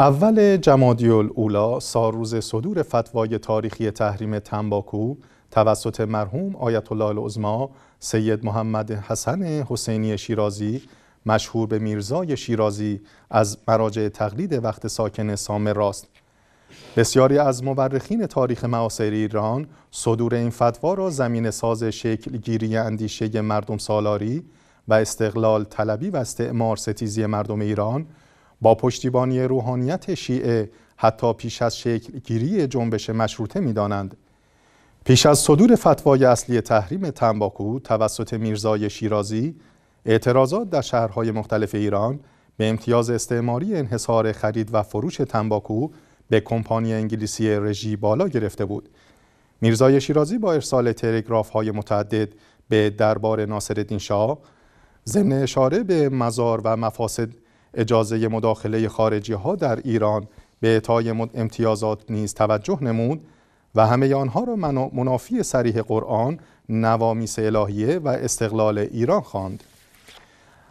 اول جمادی الاولا سال روز صدور فتوای تاریخی تحریم تنباکو توسط مرحوم آیت الله العظما سید محمد حسن حسینی شیرازی مشهور به میرزای شیرازی از مراجع تقلید وقت ساکن سام راست بسیاری از مورخین تاریخ معاصر ایران صدور این فتوا را زمین ساز شکل گیری اندیشه مردم سالاری و استقلال طلبی و استعمار ستیزی مردم ایران با پشتیبانی روحانیت شیعه حتی پیش از شکل گیری جنبش مشروطه دانند. پیش از صدور فتوای اصلی تحریم تنباکو توسط میرزای شیرازی اعتراضات در شهرهای مختلف ایران به امتیاز استعماری انحصار خرید و فروش تنباکو به کمپانی انگلیسی رژی بالا گرفته بود میرزای شیرازی با ارسال تلگراف های متعدد به دربار ناصرالدین شاه ضمن اشاره به مزار و مفاسد اجازه مداخله خارجی ها در ایران به اعطای امتیازات نیز توجه نمود و همه آنها را منافی سریح قرآن نوامیس الهیه و استقلال ایران خواند.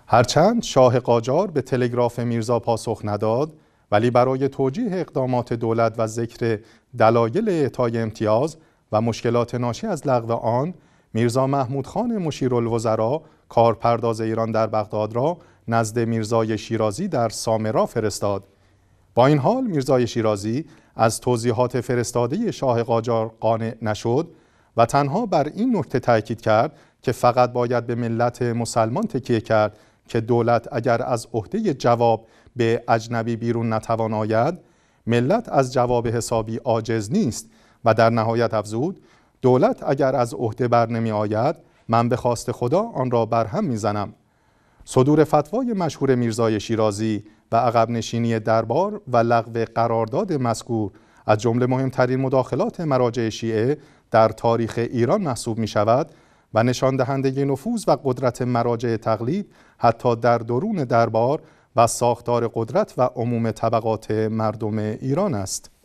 هرچند شاه قاجار به تلگراف میرزا پاسخ نداد ولی برای توجیه اقدامات دولت و ذکر دلایل اعطای امتیاز و مشکلات ناشی از لغو آن میرزا محمود خان مشیرالوزرا کارپرداز ایران در بغداد را نزد میرزای شیرازی در سامرا فرستاد با این حال میرزای شیرازی از توضیحات فرستاده شاه قاجار قانع نشد و تنها بر این نکته تاکید کرد که فقط باید به ملت مسلمان تکیه کرد که دولت اگر از عهده جواب به اجنبی بیرون نتوان آید ملت از جواب حسابی عاجز نیست و در نهایت افزود دولت اگر از عهده بر نمی آید من به خواست خدا آن را بر هم زنم صدور فتوای مشهور میرزای شیرازی و عقب نشینی دربار و لغو قرارداد مذکور از جمله مهمترین مداخلات مراجع شیعه در تاریخ ایران محسوب می شود و نشان دهنده نفوذ و قدرت مراجع تقلید حتی در درون دربار و ساختار قدرت و عموم طبقات مردم ایران است.